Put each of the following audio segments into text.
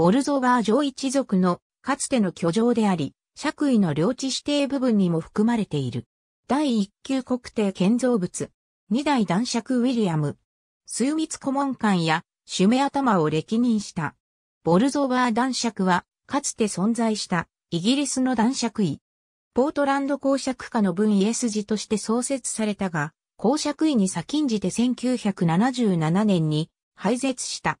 ボルゾーー上一族のかつての居城であり、爵位の領地指定部分にも含まれている。第一級国定建造物、二代男爵ウィリアム、枢密顧問官やュメ頭を歴任した。ボルゾワー男爵は、かつて存在したイギリスの男爵位。ポートランド公爵家の分イエスとして創設されたが、公爵位に先んじて1977年に廃絶した。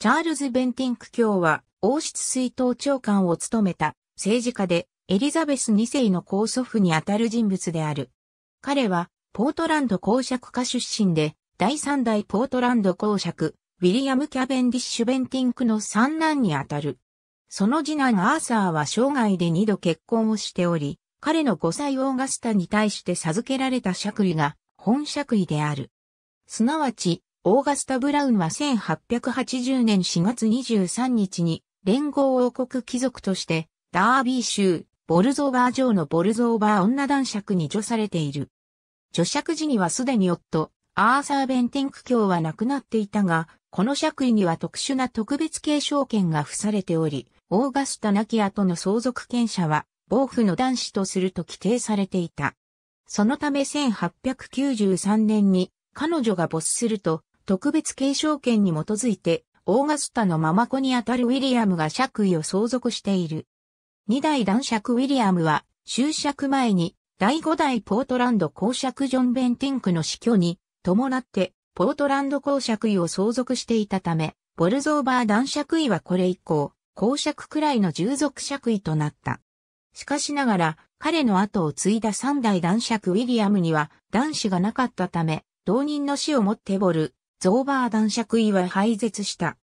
チャールズ・ベンティンク卿は王室水道長官を務めた政治家でエリザベス2世の高祖父にあたる人物である。彼はポートランド公爵家出身で第3代ポートランド公爵ウィリアム・キャベンディッシュ・ベンティンクの三男にあたる。その次男アーサーは生涯で二度結婚をしており、彼の5歳オーガスタに対して授けられた爵位が本爵位である。すなわち、オーガスタ・ブラウンは1880年4月23日に連合王国貴族として、ダービー州、ボルゾーバー城のボルゾーバー女男爵に除されている。除爵時にはすでに夫、アーサー・ベンティンク卿は亡くなっていたが、この爵位には特殊な特別継承権が付されており、オーガスタ亡き後の相続権者は、暴風の男子とすると規定されていた。そのため1893年に彼女が没すると特別継承権に基づいてオーガスタのママ子にあたるウィリアムが爵位を相続している。二代男爵ウィリアムは、就爵前に、第五代ポートランド公爵ジョン・ベンティンクの死去に、伴って、ポートランド公爵位を相続していたため、ボルゾーバー男爵位はこれ以降、公爵くらいの従属爵位となった。しかしながら、彼の後を継いだ三代男爵ウィリアムには男子がなかったため、同人の死をもってボル、ゾーバー男爵位は廃絶した。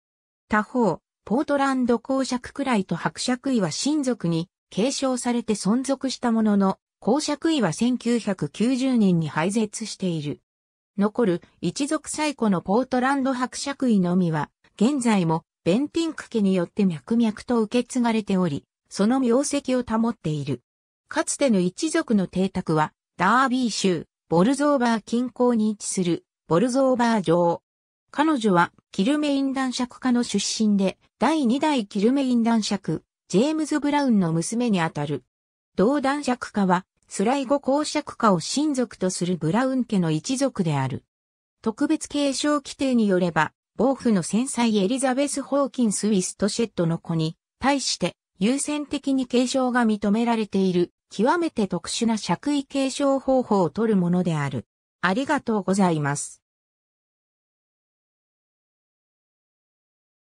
他方、ポートランド公爵くらいと伯爵位は親族に継承されて存続したものの、公爵位は1990年に廃絶している。残る一族最古のポートランド伯爵位のみは、現在もベンティンク家によって脈々と受け継がれており、その名跡を保っている。かつての一族の邸宅は、ダービー州、ボルゾーバー近郊に位置する、ボルゾーバー城、彼女はキルメイン男爵家の出身で、第2代キルメイン男爵、ジェームズ・ブラウンの娘にあたる。同男爵家は、スライゴ公爵家を親族とするブラウン家の一族である。特別継承規定によれば、暴風の繊細エリザベス・ホーキンス・ウィストシェットの子に対して優先的に継承が認められている極めて特殊な爵位継承方法を取るものである。ありがとうございます。